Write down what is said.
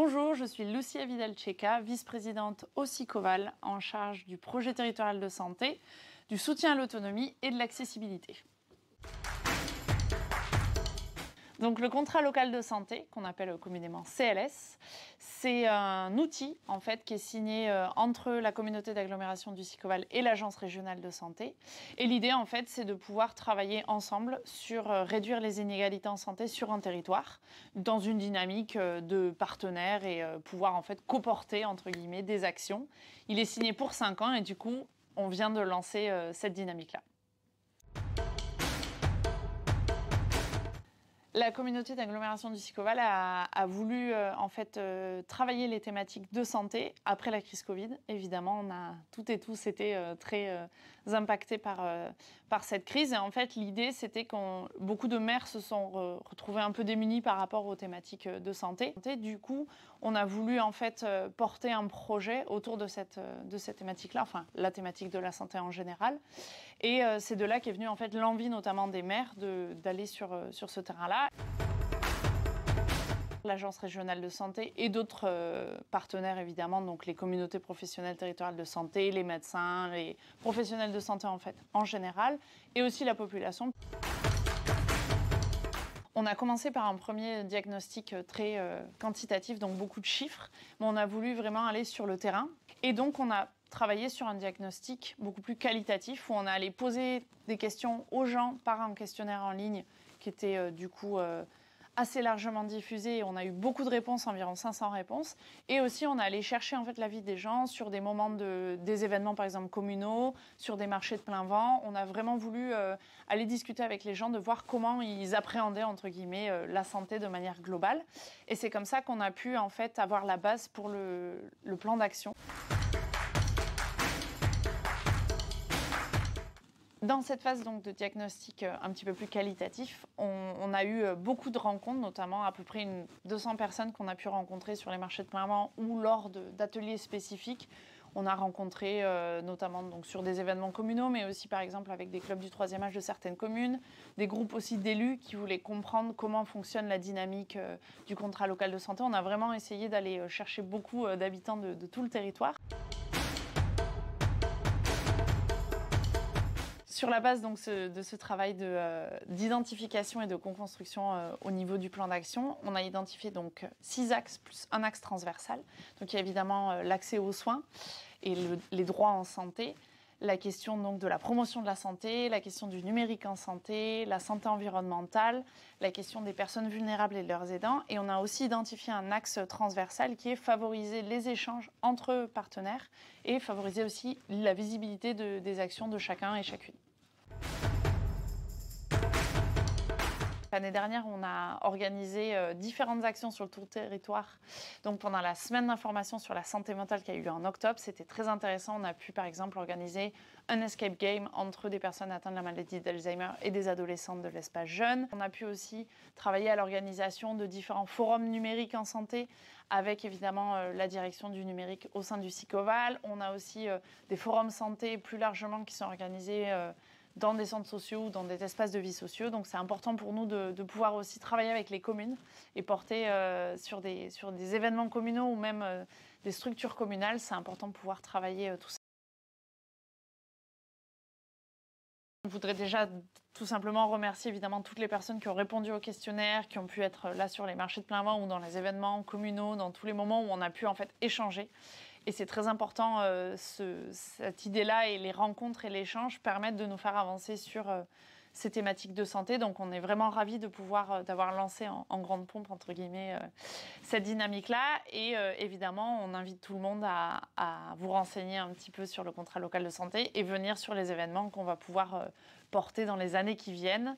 Bonjour, je suis Lucia Vidal-Checa, vice-présidente au SICOVAL en charge du projet territorial de santé, du soutien à l'autonomie et de l'accessibilité. Donc le contrat local de santé, qu'on appelle communément CLS, c'est un outil en fait qui est signé euh, entre la communauté d'agglomération du Sicoval et l'agence régionale de santé. Et l'idée en fait, c'est de pouvoir travailler ensemble sur euh, réduire les inégalités en santé sur un territoire, dans une dynamique euh, de partenaires et pouvoir en fait coporter entre guillemets des actions. Il est signé pour 5 ans et du coup, on vient de lancer cette dynamique là. La communauté d'agglomération du Sicoval a, voulu euh, en fait euh, travailler les thématiques de santé après la crise Covid. Évidemment, on a toutes et tous été euh, très impactés par, euh, par cette crise. Et en fait, l'idée, c'était que beaucoup de maires se sont retrouvés un peu démunis par rapport aux thématiques euh, de santé. Et du coup, on a voulu en fait euh, porter un projet autour de cette, de cette thématique-là, enfin la thématique de la santé en général. Et c'est de là qu'est venue en fait l'envie notamment des maires d'aller sur, sur ce terrain-là l'Agence régionale de santé et d'autres euh, partenaires évidemment, donc les communautés professionnelles territoriales de santé, les médecins, les professionnels de santé en fait en général, et aussi la population. On a commencé par un premier diagnostic euh, très euh, quantitatif, donc beaucoup de chiffres, mais on a voulu vraiment aller sur le terrain. Et donc on a travaillé sur un diagnostic beaucoup plus qualitatif, où on a allé poser des questions aux gens par un questionnaire en ligne qui était du coup assez largement diffusé. On a eu beaucoup de réponses, environ 500 réponses. Et aussi, on a allé chercher en fait l'avis des gens sur des moments de, des événements, par exemple communaux, sur des marchés de plein vent. On a vraiment voulu euh, aller discuter avec les gens de voir comment ils appréhendaient entre guillemets euh, la santé de manière globale. Et c'est comme ça qu'on a pu en fait avoir la base pour le plan d'action. Dans cette phase donc de diagnostic euh, un petit peu plus qualitatif, on, a eu euh, beaucoup de rencontres, notamment à peu près une, 200 personnes qu'on a pu rencontrer sur les marchés de Clermont ou lors d'ateliers spécifiques. On a rencontré euh, notamment sur des événements communaux, mais aussi par exemple avec des clubs du troisième âge de certaines communes, des groupes aussi d'élus qui voulaient comprendre comment fonctionne la dynamique du contrat local de santé. On a vraiment essayé d'aller chercher beaucoup d'habitants de tout le territoire. sur la base donc, de ce travail euh, d'identification et de co-construction euh, au niveau du plan d'action, on a identifié donc six axes plus un axe transversal. Donc il y a évidemment euh, l'accès aux soins et les droits en santé, la question donc de la promotion de la santé, la question du numérique en santé, la santé environnementale, la question des personnes vulnérables et de leurs aidants. Et on a aussi identifié un axe transversal qui est favoriser les échanges entre partenaires et favoriser aussi la visibilité des actions de chacun et chacune. L'année dernière, on a organisé euh, différentes actions sur tout le territoire. Donc pendant la semaine d'information sur la santé mentale qui a eu lieu en octobre, c'était très intéressant. On a pu par exemple organiser un escape game entre des personnes atteintes de la maladie d'Alzheimer et des adolescentes de l'espace jeune. On a pu aussi travailler à l'organisation de différents forums numériques en santé avec évidemment euh, la direction du numérique au sein du SICOVAL. On a aussi euh, des forums santé plus largement qui sont organisés dans des centres sociaux ou dans des espaces de vie sociaux. Donc c'est important pour nous de, pouvoir aussi travailler avec les communes et porter euh, sur, des, sur des événements communaux ou même euh, des structures communales. C'est important de pouvoir travailler euh, tout ça. Je voudrais déjà tout simplement remercier évidemment toutes les personnes qui ont répondu au questionnaire, qui ont pu être là sur les marchés de plein vent ou dans les événements communaux, dans tous les moments où on a pu en fait échanger et c'est très important, euh, cette idée-là et les rencontres et l'échange permettent de nous faire avancer sur euh, ces thématiques de santé. Donc on est vraiment ravis de pouvoir, euh, d'avoir lancé en, grande pompe, entre guillemets, cette dynamique-là. Et évidemment, on invite tout le monde à, vous renseigner un petit peu sur le contrat local de santé et venir sur les événements qu'on va pouvoir porter dans les années qui viennent.